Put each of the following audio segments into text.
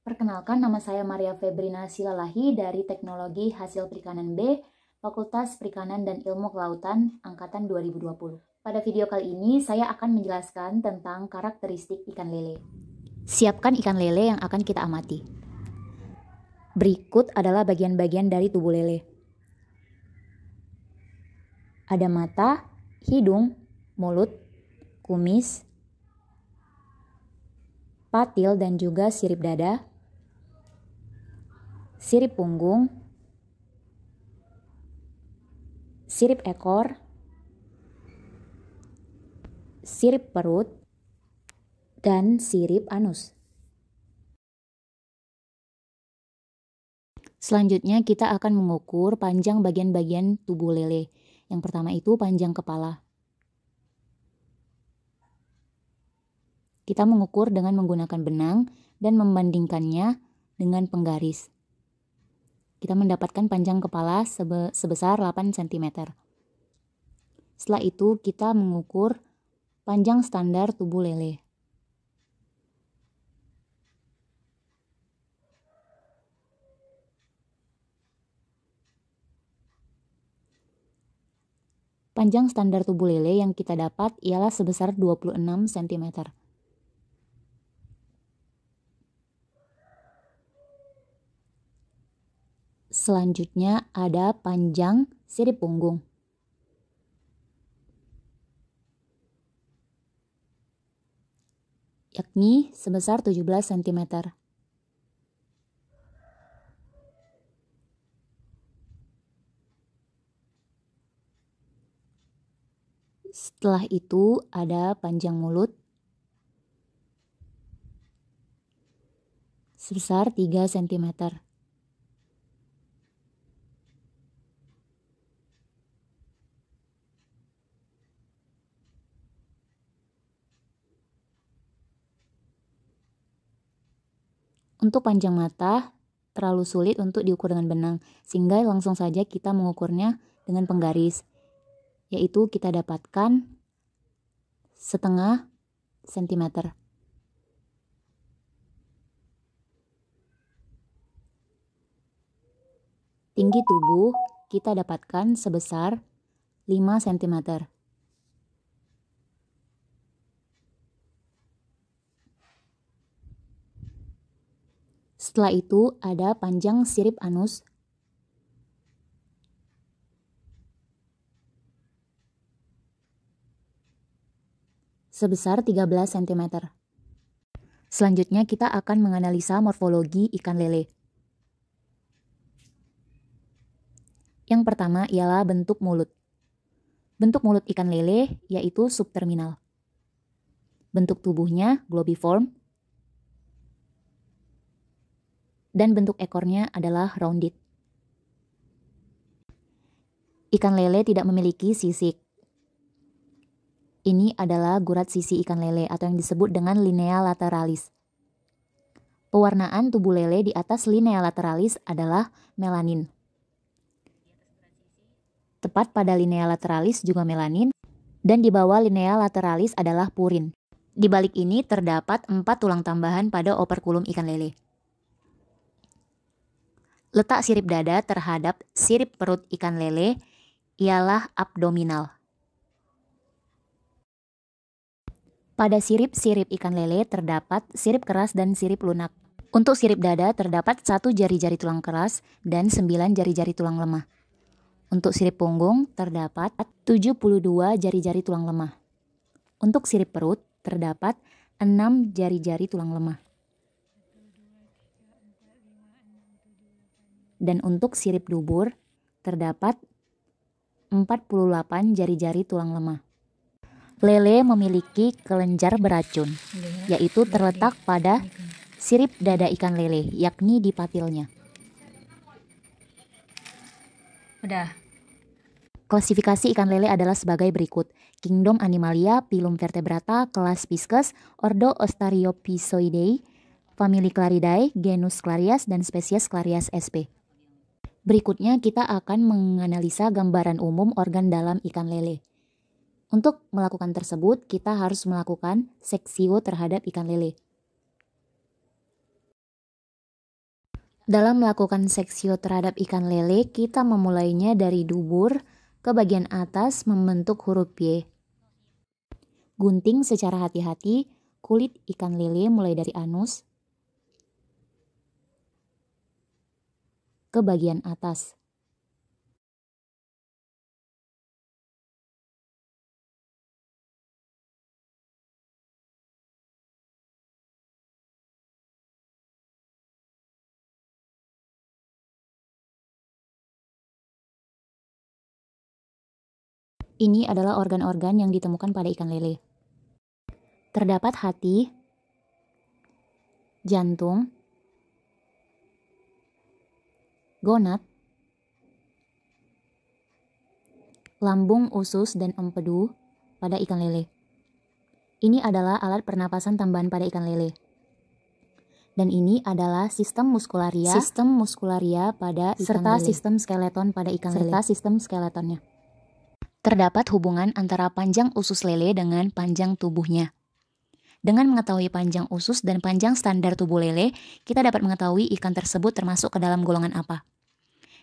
Perkenalkan, nama saya Maria Febrina Silalahi dari Teknologi Hasil Perikanan B, Fakultas Perikanan dan Ilmu Kelautan, Angkatan 2020. Pada video kali ini, saya akan menjelaskan tentang karakteristik ikan lele. Siapkan ikan lele yang akan kita amati. Berikut adalah bagian-bagian dari tubuh lele. Ada mata, hidung, mulut, kumis, patil dan juga sirip dada, sirip punggung, sirip ekor, sirip perut, dan sirip anus. Selanjutnya kita akan mengukur panjang bagian-bagian tubuh lele. Yang pertama itu panjang kepala. Kita mengukur dengan menggunakan benang dan membandingkannya dengan penggaris. Kita mendapatkan panjang kepala sebe sebesar 8 cm. Setelah itu kita mengukur panjang standar tubuh lele. Panjang standar tubuh lele yang kita dapat ialah sebesar 26 cm. Selanjutnya ada panjang sirip punggung. yakni sebesar 17 cm. Setelah itu ada panjang mulut sebesar 3 cm. Untuk panjang mata, terlalu sulit untuk diukur dengan benang, sehingga langsung saja kita mengukurnya dengan penggaris, yaitu kita dapatkan setengah sentimeter. Tinggi tubuh kita dapatkan sebesar 5 cm. Setelah itu ada panjang sirip anus. sebesar 13 cm. Selanjutnya kita akan menganalisa morfologi ikan lele. Yang pertama ialah bentuk mulut. Bentuk mulut ikan lele yaitu subterminal. Bentuk tubuhnya globiform dan bentuk ekornya adalah rounded. Ikan lele tidak memiliki sisik. Ini adalah gurat sisi ikan lele atau yang disebut dengan linea lateralis. Pewarnaan tubuh lele di atas linea lateralis adalah melanin. Tepat pada linea lateralis juga melanin, dan di bawah linea lateralis adalah purin. Di balik ini terdapat empat tulang tambahan pada operkulum ikan lele. Letak sirip dada terhadap sirip perut ikan lele ialah abdominal. Pada sirip-sirip ikan lele terdapat sirip keras dan sirip lunak. Untuk sirip dada terdapat satu jari-jari tulang keras dan sembilan jari-jari tulang lemah. Untuk sirip punggung terdapat 72 jari-jari tulang lemah. Untuk sirip perut terdapat 6 jari-jari tulang lemah. Dan untuk sirip dubur, terdapat 48 jari-jari tulang lemah. Lele memiliki kelenjar beracun, yaitu terletak pada sirip dada ikan lele, yakni di patilnya. Udah. Klasifikasi ikan lele adalah sebagai berikut. Kingdom Animalia, Pilum Vertebrata, kelas Pisces, Ordo Ostariopisoidei, famili Claridae, genus Clarias, dan spesies Clarias sp. Berikutnya kita akan menganalisa gambaran umum organ dalam ikan lele. Untuk melakukan tersebut, kita harus melakukan seksio terhadap ikan lele. Dalam melakukan seksio terhadap ikan lele, kita memulainya dari dubur ke bagian atas membentuk huruf Y. Gunting secara hati-hati kulit ikan lele mulai dari anus, ke bagian atas. Ini adalah organ-organ yang ditemukan pada ikan lele. Terdapat hati, jantung, gonad, lambung, usus, dan empedu pada ikan lele. Ini adalah alat pernapasan tambahan pada ikan lele. Dan ini adalah sistem muskularia, sistem muskularia pada ikan serta lele. sistem skeleton pada ikan serta lele, serta sistem skeletonnya. Terdapat hubungan antara panjang usus lele dengan panjang tubuhnya. Dengan mengetahui panjang usus dan panjang standar tubuh lele, kita dapat mengetahui ikan tersebut termasuk ke dalam golongan apa.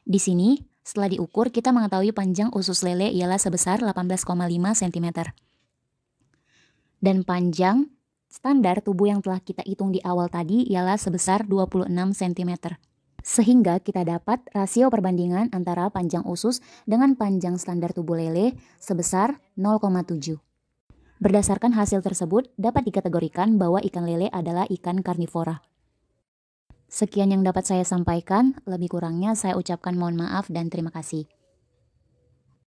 Di sini, setelah diukur, kita mengetahui panjang usus lele ialah sebesar 18,5 cm. Dan panjang standar tubuh yang telah kita hitung di awal tadi ialah sebesar 26 cm sehingga kita dapat rasio perbandingan antara panjang usus dengan panjang standar tubuh lele sebesar 0,7. Berdasarkan hasil tersebut, dapat dikategorikan bahwa ikan lele adalah ikan karnivora. Sekian yang dapat saya sampaikan, lebih kurangnya saya ucapkan mohon maaf dan terima kasih.